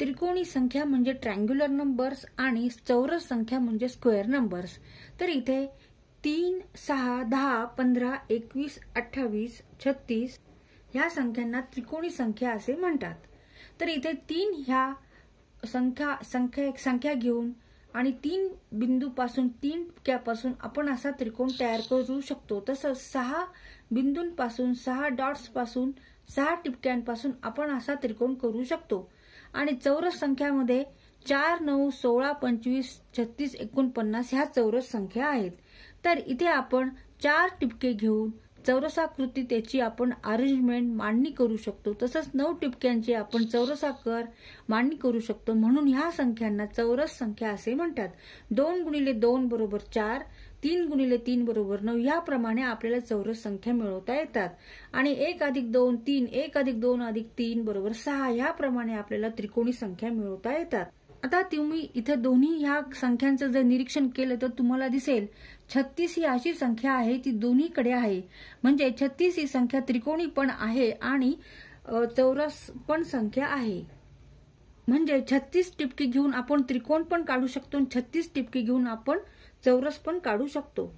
त्रिकोणी संख्या म्हणजे ट्रँग्युलर नंबर्स आणि चौरस संख्या म्हणजे स्क्वेअर नंबर्स तर इथे तीन सहा दहा पंधरा एकवीस अठ्ठावीस छत्तीस ह्या संख्यांना त्रिकोणी संख्या असे म्हणतात तर इथे तीन ह्या संख्या संख्या संख्या घेऊन आणि तीन पासून तीन पासून आपण असा त्रिकोण तयार करू शकतो तसंच सहा बिंदूंपासून सहा डॉट्स पासून सहा टिपक्यांपासून आपण असा त्रिकोण करू शकतो आणि चौरस संख्यामध्ये चार नऊ सोळा पंचवीस छत्तीस एकोणपन्नास ह्या चौरस संख्या आहेत तर इथे आपण चार टिपके घेऊन चौरसाकृती आपण अरेंजमेंट मांडणी करू शकतो तसंच नऊ टिपक्यांची आपण चौरसाकर मांडणी करू शकतो म्हणून ह्या संख्यांना चौरस संख्या असे म्हणतात दोन गुणिले दोन बरोबर चार तीन गुणिले तीन बरोबर नऊ याप्रमाणे आपल्याला चौरस संख्या मिळवता येतात आणि एक अधिक दोन तीन एक अधिक दोन अधिक तीन बरोबर सहा याप्रमाणे आपल्याला त्रिकोणी संख्या मिळवता येतात आता तुम्ही इथं दोन्ही ह्या संख्यांचं जर निरीक्षण केलं तर तुम्हाला दिसेल छत्तीस ही अशी संख्या आहे ती दोन्हीकडे आहे म्हणजे छत्तीस ही संख्या त्रिकोणी पण आहे आणि चौरस पण संख्या आहे म्हणजे छत्तीस टिपकी घेऊन आपण त्रिकोण पण काढू शकतो आणि छत्तीस टिपकी घेऊन आपण चौरस पण काढू शकतो